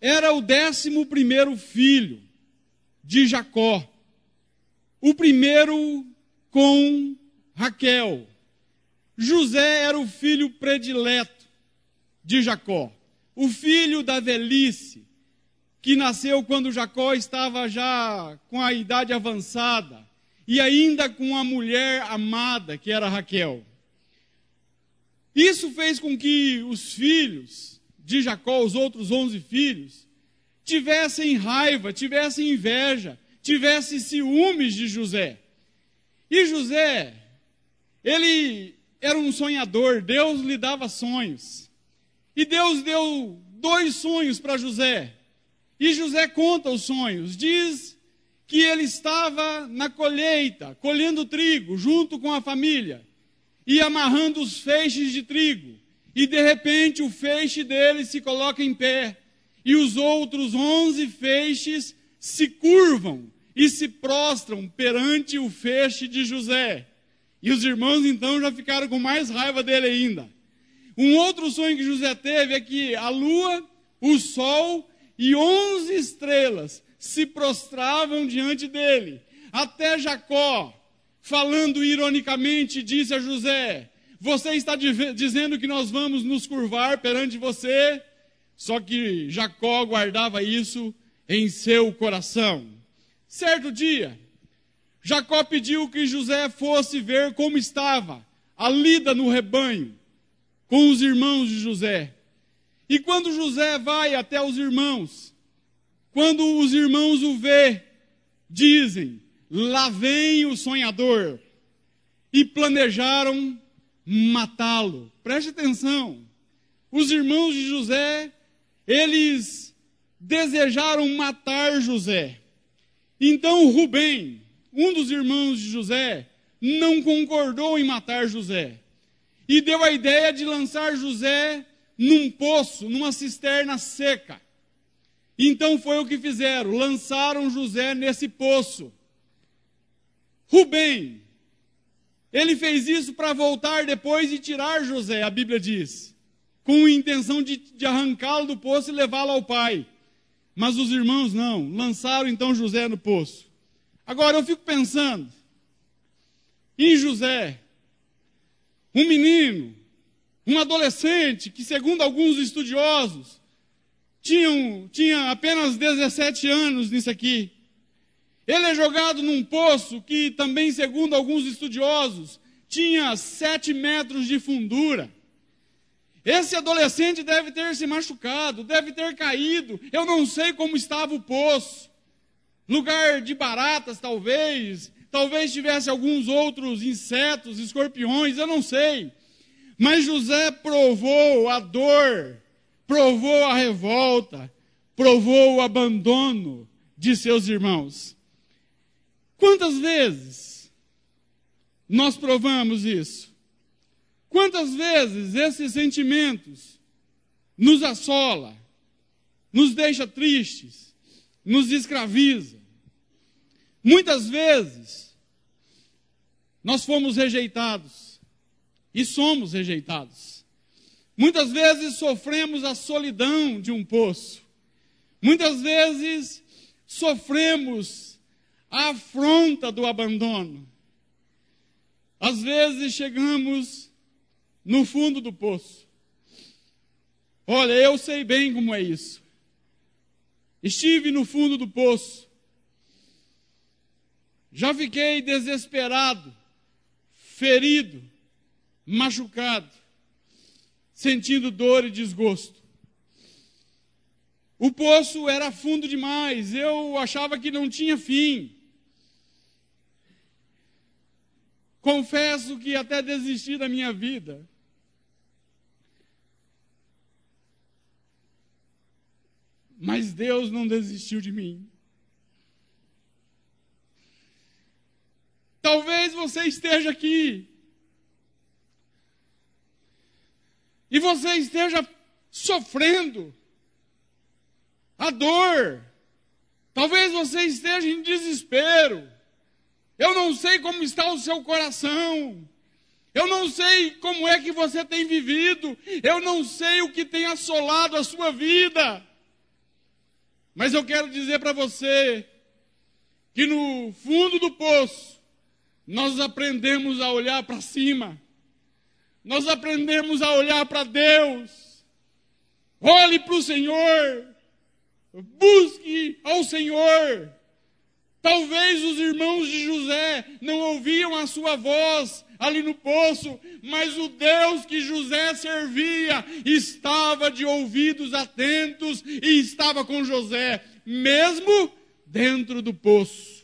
era o décimo primeiro filho de Jacó, o primeiro com Raquel. José era o filho predileto de Jacó, o filho da velhice, que nasceu quando Jacó estava já com a idade avançada e ainda com a mulher amada, que era Raquel. Isso fez com que os filhos de Jacó, os outros onze filhos, tivessem raiva, tivessem inveja, tivessem ciúmes de José. E José, ele era um sonhador, Deus lhe dava sonhos. E Deus deu dois sonhos para José. E José conta os sonhos, diz que ele estava na colheita, colhendo trigo junto com a família e amarrando os feixes de trigo. E de repente o feixe dele se coloca em pé, e os outros onze feixes se curvam e se prostram perante o feixe de José. E os irmãos então já ficaram com mais raiva dele ainda. Um outro sonho que José teve é que a lua, o sol e onze estrelas se prostravam diante dele. Até Jacó, falando ironicamente, disse a José: você está dizendo que nós vamos nos curvar perante você. Só que Jacó guardava isso em seu coração. Certo dia, Jacó pediu que José fosse ver como estava a lida no rebanho com os irmãos de José. E quando José vai até os irmãos, quando os irmãos o vê, dizem: "Lá vem o sonhador". E planejaram matá-lo. Preste atenção. Os irmãos de José, eles desejaram matar José. Então Rubem, um dos irmãos de José, não concordou em matar José. E deu a ideia de lançar José num poço, numa cisterna seca. Então foi o que fizeram, lançaram José nesse poço. Rubem, ele fez isso para voltar depois e tirar José, a Bíblia diz, com a intenção de, de arrancá-lo do poço e levá-lo ao pai. Mas os irmãos não, lançaram então José no poço. Agora eu fico pensando em José, um menino, um adolescente que, segundo alguns estudiosos, tinha, tinha apenas 17 anos nisso aqui. Ele é jogado num poço que também, segundo alguns estudiosos, tinha sete metros de fundura. Esse adolescente deve ter se machucado, deve ter caído. Eu não sei como estava o poço. Lugar de baratas, talvez. Talvez tivesse alguns outros insetos, escorpiões, eu não sei. Mas José provou a dor, provou a revolta, provou o abandono de seus irmãos. Quantas vezes nós provamos isso? Quantas vezes esses sentimentos nos assola, nos deixa tristes, nos escraviza? Muitas vezes nós fomos rejeitados e somos rejeitados. Muitas vezes sofremos a solidão de um poço. Muitas vezes sofremos a afronta do abandono. Às vezes chegamos no fundo do poço. Olha, eu sei bem como é isso. Estive no fundo do poço. Já fiquei desesperado, ferido, machucado, sentindo dor e desgosto. O poço era fundo demais, eu achava que não tinha fim. Confesso que até desisti da minha vida. Mas Deus não desistiu de mim. Talvez você esteja aqui e você esteja sofrendo a dor. Talvez você esteja em desespero. Eu não sei como está o seu coração. Eu não sei como é que você tem vivido. Eu não sei o que tem assolado a sua vida. Mas eu quero dizer para você que no fundo do poço nós aprendemos a olhar para cima. Nós aprendemos a olhar para Deus. Olhe para o Senhor. Busque ao Senhor. Talvez os irmãos de José não ouviam a sua voz ali no poço, mas o Deus que José servia estava de ouvidos atentos e estava com José, mesmo dentro do poço.